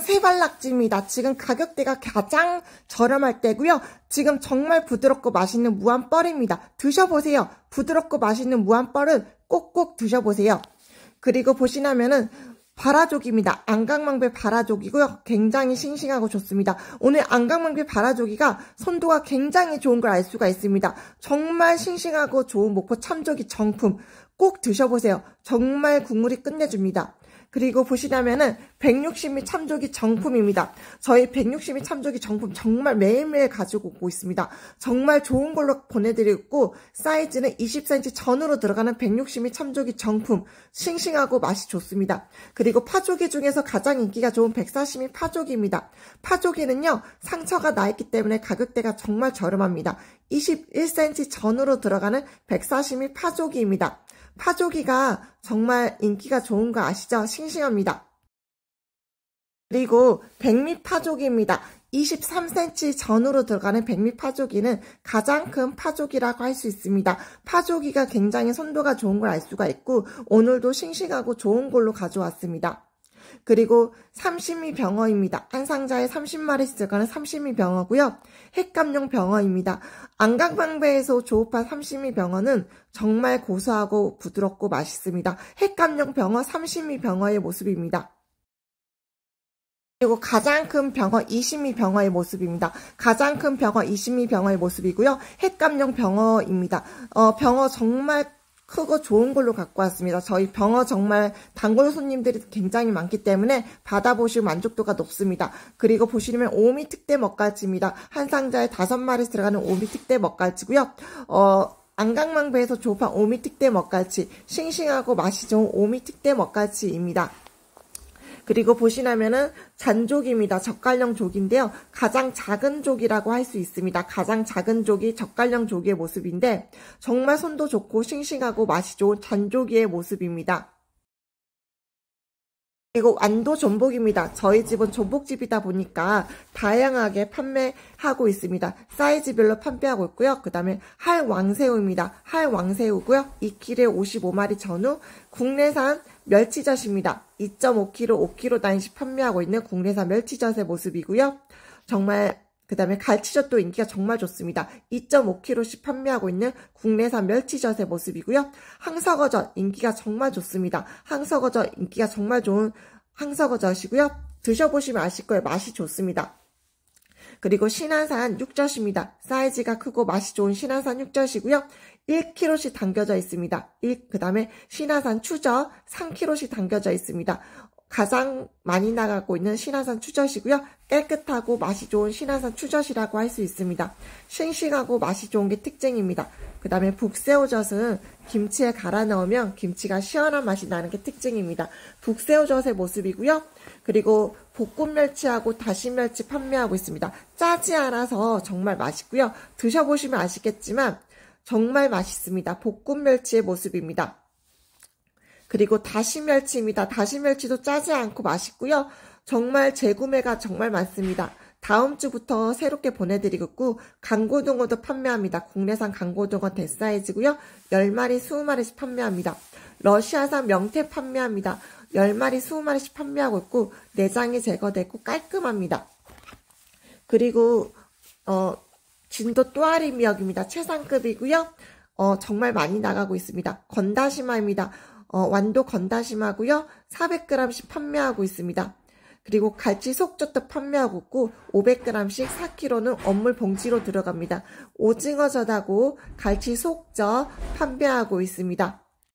세발낙지입니다. 지금 가격대가 가장 저렴할 때고요. 지금 정말 부드럽고 맛있는 무한뻘입니다. 드셔보세요. 부드럽고 맛있는 무한뻘은 꼭꼭 드셔보세요. 그리고 보시냐면은 바라족입니다. 안강망배 바라족이고요. 굉장히 싱싱하고 좋습니다. 오늘 안강망배 바라족이가 선도가 굉장히 좋은 걸 알 수가 있습니다. 정말 싱싱하고 좋은 목포 참조기 정품 꼭 드셔보세요. 정말 국물이 끝내줍니다. 그리고 보시다면은 160미 참조기 정품입니다. 저희 160미 참조기 정품 정말 매일매일 가지고 오고 있습니다. 정말 좋은 걸로 보내드리고 사이즈는 20cm 전으로 들어가는 160미 참조기 정품 싱싱하고 맛이 좋습니다. 그리고 파조기 중에서 가장 인기가 좋은 140미 파조기입니다. 파조기는요 상처가 나 있기 때문에 가격대가 정말 저렴합니다. 21cm 전으로 들어가는 140미 파조기입니다. 파조기가 정말 인기가 좋은 거 아시죠? 싱싱합니다. 그리고 백미 파조기입니다. 23cm 전후로 들어가는 백미 파조기는 가장 큰 파조기라고 할 수 있습니다. 파조기가 굉장히 선도가 좋은 걸 알 수가 있고 오늘도 싱싱하고 좋은 걸로 가져왔습니다. 그리고 3심이 병어입니다. 한 상자에 30마리 들어가는 3심이 병어고요. 핵감용 병어입니다. 안강방배에서 조업한 3심이 병어는 정말 고소하고 부드럽고 맛있습니다. 핵감용 병어 3심이 병어의 모습입니다. 그리고 가장 큰 병어 2심이 병어의 모습입니다. 가장 큰 병어 2심이 병어의 모습이고요. 핵감용 병어입니다. 어, 병어 정말 크고 좋은 걸로 갖고 왔습니다. 저희 병어 정말 단골 손님들이 굉장히 많기 때문에 받아보실 만족도가 높습니다. 그리고 보시면 오미 특대 먹갈치입니다. 한 상자에 다섯 마리 들어가는 오미 특대 먹갈치고요. 어, 안강망부에서 조판 오미 특대 먹갈치, 싱싱하고 맛이 좋은 오미 특대 먹갈치입니다. 그리고 보시면은 잔족입니다. 젓갈형 족인데요. 가장 작은 족이라고 할 수 있습니다. 가장 작은 족이 젓갈형 족의 모습인데 정말 손도 좋고 싱싱하고 맛이 좋은 잔족기의 모습입니다. 그리고 안도 전복입니다. 저희 집은 전복집이다 보니까 다양하게 판매하고 있습니다. 사이즈별로 판매하고 있고요. 그 다음에 할왕새우입니다. 할왕새우고요. 2kg에 55마리 전후 국내산 멸치젓입니다. 2.5kg, 5kg 단위씩 판매하고 있는 국내산 멸치젓의 모습이고요. 정말 그 다음에 갈치젓도 인기가 정말 좋습니다. 2.5kg씩 판매하고 있는 국내산 멸치젓의 모습이고요. 항석거젓 인기가 정말 좋습니다. 항석거젓 인기가 정말 좋은 항석거젓이고요 드셔보시면 아실 거예요. 맛이 좋습니다. 그리고 신한산 육젓입니다. 사이즈가 크고 맛이 좋은 신한산 육젓이고요. 1kg씩 담겨져 있습니다. 그 다음에 신한산추저 3kg씩 담겨져 있습니다. 가장 많이 나가고 있는 신화산 추젓이고요. 깨끗하고 맛이 좋은 신화산 추젓이라고 할 수 있습니다. 싱싱하고 맛이 좋은 게 특징입니다. 그 다음에 북새우젓은 김치에 갈아 넣으면 김치가 시원한 맛이 나는 게 특징입니다. 북새우젓의 모습이고요. 그리고 볶음 멸치하고 다시 멸치 판매하고 있습니다. 짜지 않아서 정말 맛있고요. 드셔보시면 아시겠지만 정말 맛있습니다. 볶음 멸치의 모습입니다. 그리고 다시멸치입니다. 다시멸치도 짜지 않고 맛있고요. 정말 재구매가 정말 많습니다. 다음 주부터 새롭게 보내드리겠고 강고등어도 판매합니다. 국내산 강고등어 대사이즈고요. 10마리, 20마리씩 판매합니다. 러시아산 명태 판매합니다. 10마리, 20마리씩 판매하고 있고 내장이 제거되고 깔끔합니다. 그리고 어, 진도 또아리 미역입니다. 최상급이고요. 어, 정말 많이 나가고 있습니다. 건다시마입니다. 어, 완도 건다심하고요. 400g씩 판매하고 있습니다. 그리고 갈치 속젓도 판매하고 있고 500g씩 4kg는 업물 봉지로 들어갑니다. 오징어젓하고 갈치 속젓 판매하고 있습니다.